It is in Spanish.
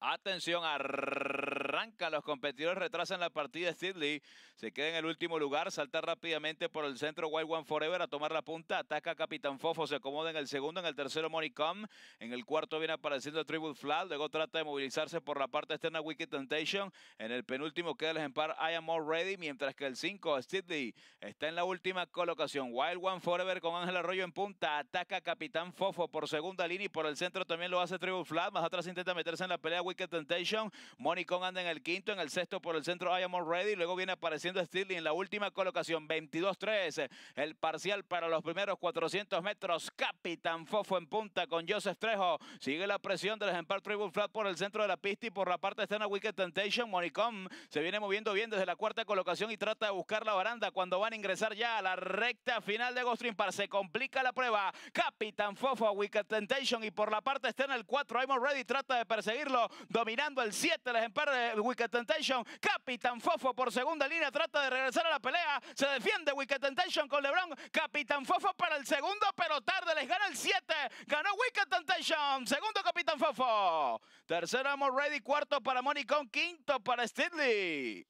Atención, arranca los competidores, retrasan la partida. Steadley se queda en el último lugar, salta rápidamente por el centro Wild One Forever a tomar la punta. Ataca Capitán Fofo, se acomoda en el segundo, en el tercero Monicom. En el cuarto viene apareciendo Tribute Flat, luego trata de movilizarse por la parte externa Wicked Temptation. En el penúltimo queda el ejemplar I Am Ready, mientras que el 5, Steadley, está en la última colocación. Wild One Forever con Ángel Arroyo en punta, ataca Capitán Fofo por segunda línea y por el centro también lo hace Tribute Flat. Más atrás intenta meterse en la pelea Wicked Temptation. Money anda en el quinto, en el sexto por el centro I Am ready. Luego viene apareciendo Steely en la última colocación, 22-3. El parcial para los primeros 400 metros. Capitán Fofo en punta con Joseph Trejo. Sigue la presión del ejemplar Tribal Flat por el centro de la pista y por la parte externa Wicked Temptation. Monicom se viene moviendo bien desde la cuarta colocación y trata de buscar la baranda cuando van a ingresar ya a la recta final de Ghost Par. Se complica la prueba. Capitán Fofo, Wicked Temptation y por la parte externa el 4 I'm Ready trata de perseguirlo dominando el 7 les empare de Wicked Temptation. Capitán Fofo por segunda línea trata de regresar a la pelea. Se defiende Wicked Temptation con LeBron. Capitán Fofo para el segundo, pero tarde les gana el 7. Ganó Wicked Temptation. Segundo Capitán Fofo. Tercero Amor Ready. Cuarto para Monicón. Quinto para Steadley.